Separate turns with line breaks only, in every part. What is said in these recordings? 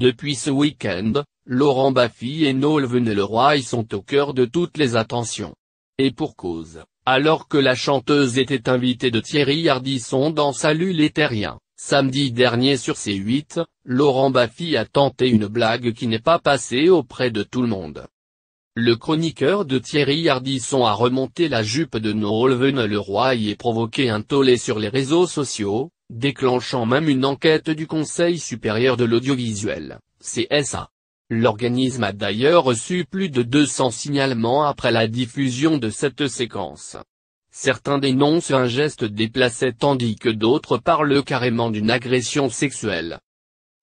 Depuis ce week-end, Laurent Baffy et Noël Venelroy sont au cœur de toutes les attentions. Et pour cause, alors que la chanteuse était invitée de Thierry Hardisson dans Salut les Terriens, samedi dernier sur C8, Laurent Baffy a tenté une blague qui n'est pas passée auprès de tout le monde. Le chroniqueur de Thierry Hardisson a remonté la jupe de Noël Venelroy et provoqué un tollé sur les réseaux sociaux, déclenchant même une enquête du Conseil supérieur de l'audiovisuel, CSA. L'organisme a d'ailleurs reçu plus de 200 signalements après la diffusion de cette séquence. Certains dénoncent un geste déplacé tandis que d'autres parlent carrément d'une agression sexuelle.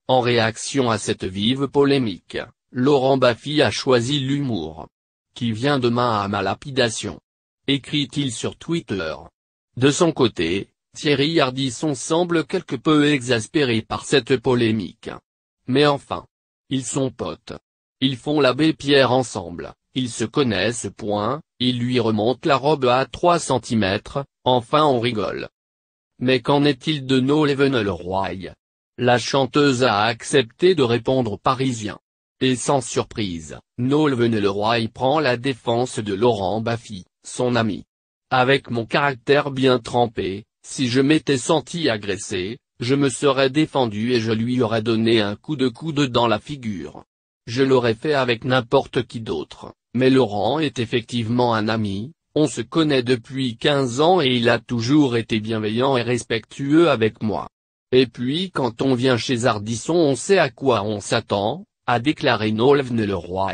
En réaction à cette vive polémique, Laurent Baffy a choisi l'humour. Qui vient demain à ma lapidation. Écrit-il sur Twitter. De son côté, Thierry Ardisson semble quelque peu exaspéré par cette polémique. Mais enfin. Ils sont potes. Ils font l'abbé Pierre ensemble, ils se connaissent point, ils lui remonte la robe à 3 cm, enfin on rigole. Mais qu'en est-il de No Roy La chanteuse a accepté de répondre aux Parisiens. Et sans surprise, Noel Venelroy prend la défense de Laurent Baffy, son ami. Avec mon caractère bien trempé, si je m'étais senti agressé, je me serais défendu et je lui aurais donné un coup de coude dans la figure. Je l'aurais fait avec n'importe qui d'autre, mais Laurent est effectivement un ami, on se connaît depuis 15 ans et il a toujours été bienveillant et respectueux avec moi. Et puis quand on vient chez Ardisson on sait à quoi on s'attend, a déclaré le roi.